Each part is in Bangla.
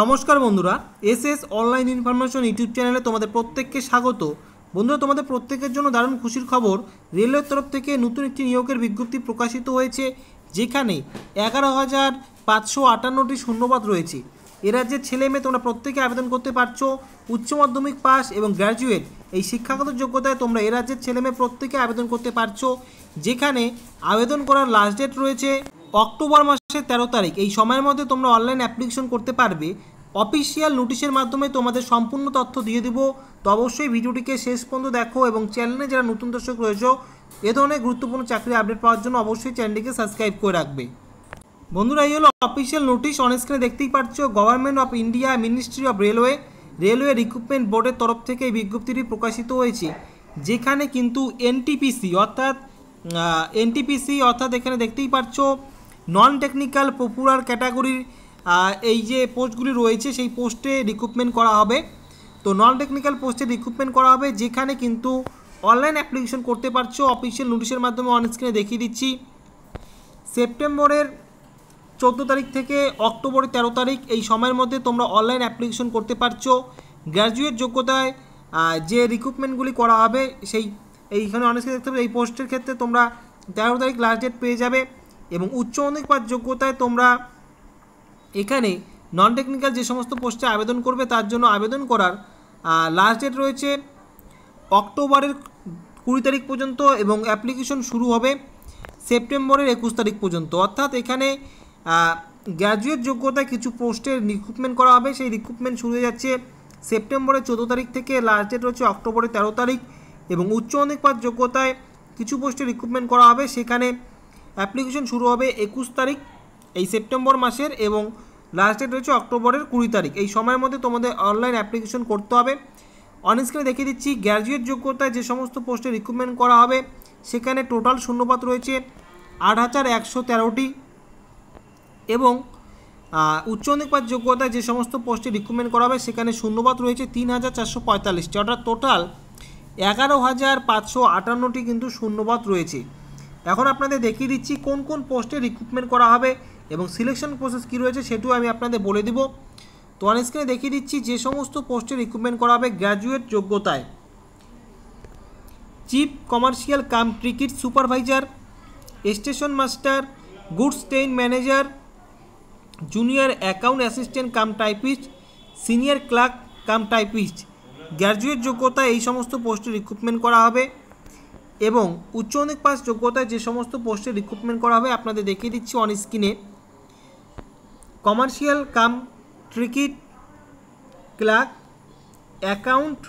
নমস্কার বন্ধুরা S S online information YouTube চ্যানেলে তোমাদের প্রত্যেককে স্বাগত বন্ধুরা তোমাদের প্রত্যেকের জন্য দারুণ খুশির খবর রেলওয়ের তরফ থেকে নতুন একটি নিয়োগের বিজ্ঞপ্তি প্রকাশিত হয়েছে যেখানে এগারো হাজার পাঁচশো আটান্নটি শূন্যপাত রয়েছে এ রাজ্যের ছেলে মেয়ে তোমরা প্রত্যেকে আবেদন করতে পারছো উচ্চ মাধ্যমিক পাস এবং গ্র্যাজুয়েট এই শিক্ষাগত যোগ্যতায় তোমরা এ রাজ্যের ছেলে মেয়ে প্রত্যেকে আবেদন করতে পারছো যেখানে আবেদন করার লাস্ট ডেট রয়েছে অক্টোবর মাসের তেরো তারিখ এই সময়ের মধ্যে তোমরা অনলাইন অ্যাপ্লিকেশন করতে পারবে অফিসিয়াল নোটিশের মাধ্যমে তোমাদের সম্পূর্ণ তথ্য দিয়ে দেবো তো অবশ্যই ভিডিওটিকে শেষ পর্যন্ত দেখো এবং চ্যানেলে যারা নতুন দর্শক রয়েছে এ ধরনের গুরুত্বপূর্ণ চাকরি আপডেট পাওয়ার জন্য অবশ্যই চ্যানেলটিকে সাবস্ক্রাইব করে রাখবে বন্ধুরা এই হলো অফিসিয়াল নোটিশ অনস্ক্রিনে দেখতেই পাচ্ছ government of India ministry of railway railway recruitment বোর্ডের তরফ থেকে এই বিজ্ঞপ্তিটি প্রকাশিত হয়েছে যেখানে কিন্তু এনটিপিসি অর্থাৎ এনটিপিসি অর্থাৎ এখানে দেখতেই পাচ্ছ নন টেকনিক্যাল পপুলার ক্যাটাগরির এই যে পোস্টগুলি রয়েছে সেই পোস্টে রিক্রুটমেন্ট করা হবে তো নন টেকনিক্যাল পোস্টে রিক্রুটমেন্ট করা হবে যেখানে কিন্তু অনলাইন অ্যাপ্লিকেশন করতে পারছো অফিসিয়াল নোটিশের মাধ্যমে অন স্ক্রিনে দেখিয়ে দিচ্ছি সেপ্টেম্বরের চোদ্দো তারিখ থেকে অক্টোবরের তেরো তারিখ এই সময়ের মধ্যে তোমরা অনলাইন অ্যাপ্লিকেশন করতে পারছো গ্র্যাজুয়েট যোগ্যতায় যে রিক্রুটমেন্টগুলি করা হবে সেই এইখানে অনেক দেখতে হবে এই পোস্টের ক্ষেত্রে তোমরা তেরো তারিখ লাস্ট ডেট পেয়ে যাবে এবং উচ্চ অনুপাত যোগ্যতায় তোমরা এখানে নন টেকনিক্যাল যে সমস্ত পোস্টে আবেদন করবে তার জন্য আবেদন করার লাস্ট ডেট রয়েছে অক্টোবরের কুড়ি তারিখ পর্যন্ত এবং অ্যাপ্লিকেশন শুরু হবে সেপ্টেম্বরের একুশ তারিখ পর্যন্ত অর্থাৎ এখানে গ্র্যাজুয়েট যোগ্যতায় কিছু পোস্টের রিক্রুটমেন্ট করা হবে সেই রিক্রুটমেন্ট শুরু হয়ে যাচ্ছে সেপ্টেম্বরের চোদ্দো তারিখ থেকে লাস্ট ডেট রয়েছে অক্টোবরের তেরো তারিখ এবং উচ্চ অনুপাত যোগ্যতায় কিছু পোস্টে রিক্রুটমেন্ট করা হবে সেখানে অ্যাপ্লিকেশন শুরু হবে একুশ তারিখ এই সেপ্টেম্বর মাসের এবং লাস্ট ডেট রয়েছে অক্টোবরের কুড়ি তারিখ এই সময়ের মধ্যে তোমাদের অনলাইন অ্যাপ্লিকেশন করতে হবে অনস্ক্রিনে দেখিয়ে দিচ্ছি গ্র্যাজুয়েট যোগ্যতায় যে সমস্ত পোস্টে রিক্রুটমেন্ট করা হবে সেখানে টোটাল শূন্যপাত রয়েছে আট হাজার একশো তেরোটি এবং উচ্চ অনুপাত যোগ্যতায় যে সমস্ত পোস্টে রিক্রুটমেন্ট করা হবে সেখানে শূন্যপাত রয়েছে তিন হাজার চারশো পঁয়তাল্লিশটি অর্থাৎ টোটাল এগারো হাজার পাঁচশো আটান্নটি কিন্তু শূন্যপাত রয়েছে এখন আপনাদের দেখিয়ে দিচ্ছি কোন কোন পোস্টে রিক্রুটমেন্ট করা হবে এবং সিলেকশন প্রসেস কী রয়েছে সেটিও আমি আপনাদের বলে দিব তো অন স্ক্রিনে দেখিয়ে দিচ্ছি যে সমস্ত পোস্টে রিক্রুটমেন্ট করা হবে গ্র্যাজুয়েট যোগ্যতায় chief commercial cum ticket supervisor station master goods train manager junior account assistant cum typist senior clerk cum typist graduate যোগ্যতা এই সমস্ত পোস্টে রিক্রুটমেন্ট করা হবে এবং উচ্চ অনেক পাস যোগ্যতায় যে সমস্ত পোস্টে রিক্রুটমেন্ট করা হবে আপনাদের দেখিয়ে দিচ্ছি অন স্ক্রিনে commercial cum ticket clerk account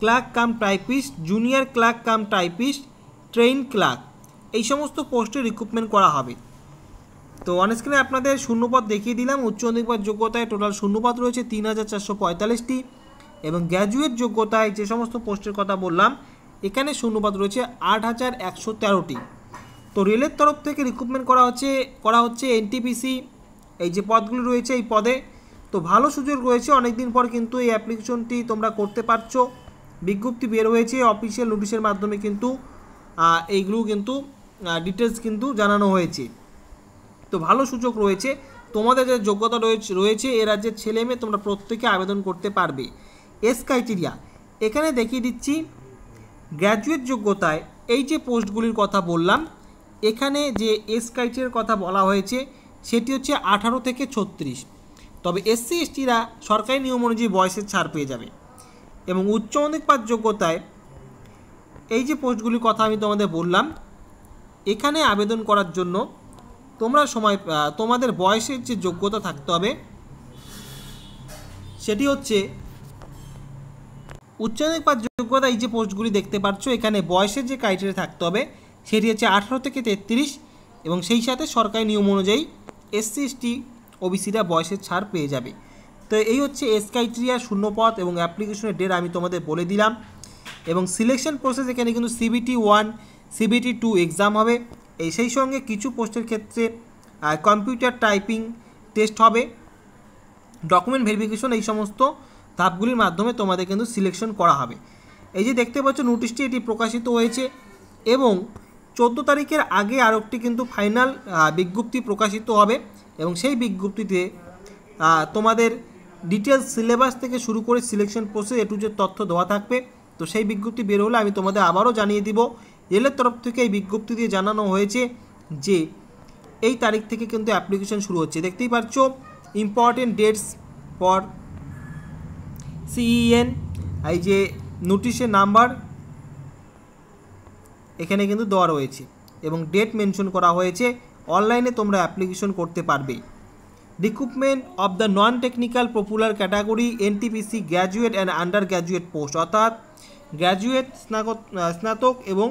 clerk cum typist junior clerk cum typist train clerk এই সমস্ত পোস্টে রিক্রুটমেন্ট করা হবে তো অন স্ক্রিনে আপনাদের শূন্যপদ দেখিয়ে দিলাম উচ্চ মাধ্যমিক যোগ্যতায় টোটাল শূন্যপদ রয়েছে তিন হাজার চারশো পঁয়তাল্লিশটি এবং গ্র্যাজুয়েট যোগ্যতায় যে সমস্ত পোস্টের কথা বললাম এখানে শূন্যপাত রয়েছে আট হাজার একশো তেরোটি তো রেলের তরফ থেকে রিক্রুটমেন্ট করা হচ্ছে করা হচ্ছে এনটিপিসি এই যে পদগুলি রয়েছে এই পদে তো ভালো সুযোগ রয়েছে অনেক দিন পর কিন্তু এই অ্যাপ্লিকেশনটি তোমরা করতে পারছো বিজ্ঞপ্তি বের হয়েছে অফিসিয়াল নোটিশের মাধ্যমে কিন্তু এইগুলো কিন্তু ডিটেলস কিন্তু জানানো হয়েছে তো ভালো সুযোগ রয়েছে তোমাদের যে যোগ্যতা রয়েছে রয়েছে এ রাজ্যের ছেলে মেয়ে তোমরা প্রত্যেকে আবেদন করতে পারবে এস ক্রাইটেরিয়া এখানে দেখিয়ে দিচ্ছি গ্র্যাজুয়েট যোগ্যতায় এই যে পোস্টগুলির কথা বললাম এখানে যে এস ক্রাইটেরিয়ার কথা বলা হয়েছে সেটি হচ্ছে আঠারো থেকে ছত্রিশ তবে এসসি এসটিরা সরকারি নিয়ম অনুযায়ী বয়সের ছাড় পেয়ে যাবে এবং উচ্চ মাধ্যমিক পাঠ যোগ্যতায় এই যে পোস্টগুলির কথা আমি তোমাদের বললাম এখানে আবেদন করার জন্য তোমরা সময় তোমাদের বয়সের যে যোগ্যতা থাকতে হবে সেটি হচ্ছে উচ্চ মাধ্যমিক পাঠ যোগ্যতা এই যে পোস্টগুলি দেখতে পাচ্ছ এখানে বয়সের যে ক্রাইটেরিয়া থাকতে হবে সেটি হচ্ছে আঠারো থেকে তেত্রিশ এবং সেই সাথে সরকারি নিয়ম অনুযায়ী এসসি টি ওবিসিরা বয়সের ছাড় পেয়ে যাবে তো এই হচ্ছে এস ক্রাইটেরিয়া শূন্যপথ এবং অ্যাপ্লিকেশনের ডেট আমি তোমাদের বলে দিলাম এবং সিলেকশন প্রসেস এখানে কিন্তু CBT one CBT two exam হবে এই সেই সঙ্গে কিছু পোস্টের ক্ষেত্রে কম্পিউটার টাইপিং টেস্ট হবে ডকুমেন্ট ভেরিফিকেশন এই সমস্ত ধাপগুলির মাধ্যমে তোমাদের কিন্তু সিলেকশন করা হবে এই যে দেখতে পাচ্ছ নোটিশটি এটি প্রকাশিত হয়েছে এবং চোদ্দো তারিখের আগে আরও একটি কিন্তু ফাইনাল বিজ্ঞপ্তি প্রকাশিত হবে এবং সেই বিজ্ঞপ্তিতে তোমাদের ডিটেলস সিলেবাস থেকে শুরু করে সিলেকশন প্রসেস এটু যে তথ্য দেওয়া থাকবে তো সেই বিজ্ঞপ্তি বের হলে আমি তোমাদের আবারও জানিয়ে দিব রেলের তরফ থেকে এই বিজ্ঞপ্তি দিয়ে জানানো হয়েছে যে এই তারিখ থেকে কিন্তু অ্যাপ্লিকেশন শুরু হচ্ছে দেখতেই পাচ্ছ ইম্পর্টেন্ট ডেটস ফর সিইএন এই যে নোটিশের নাম্বার এখানে কিন্তু দেওয়া রয়েছে এবং ডেট মেনশন করা হয়েছে অনলাইনে তোমরা অ্যাপ্লিকেশন করতে পারবে recruitment of the non technical popular category NTPC graduate and undergraduate post অর্থাৎ গ্র্যাজুয়েট স্নাতক স্নাতক এবং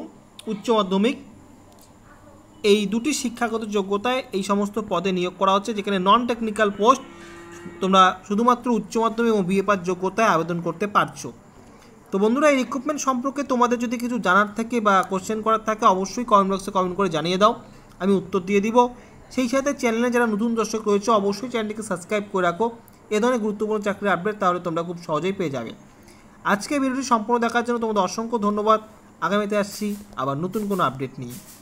উচ্চ মাধ্যমিক এই দুটি শিক্ষাগত যোগ্যতায় এই সমস্ত পদে নিয়োগ করা হচ্ছে যেখানে নন টেকনিক্যাল পোস্ট তোমরা শুধুমাত্র উচ্চ মাধ্যমিক এবং বিএ পাস যোগ্যতায় আবেদন করতে পারছো তো বন্ধুরা এই রিক্রুটমেন্ট সম্পর্কে তোমাদের যদি কিছু জানার থাকে বা কোশ্চেন করার থাকে অবশ্যই কমেন্ট বক্সে কমেন্ট করে জানিয়ে দাও আমি উত্তর দিয়ে দিব সেই সাথে চ্যানেলে যারা নতুন দর্শক রয়েছে অবশ্যই চ্যানেলটিকে সাবস্ক্রাইব করে রাখো এ ধরনের গুরুত্বপূর্ণ চাকরির আপডেট তাহলে তোমরা খুব সহজেই পেয়ে যাবে আজকে ভিডিওটি সম্পূর্ণ দেখার জন্য তোমাদের অসংখ্য ধন্যবাদ আগামীতে আসছি আবার নতুন কোনো আপডেট নিয়ে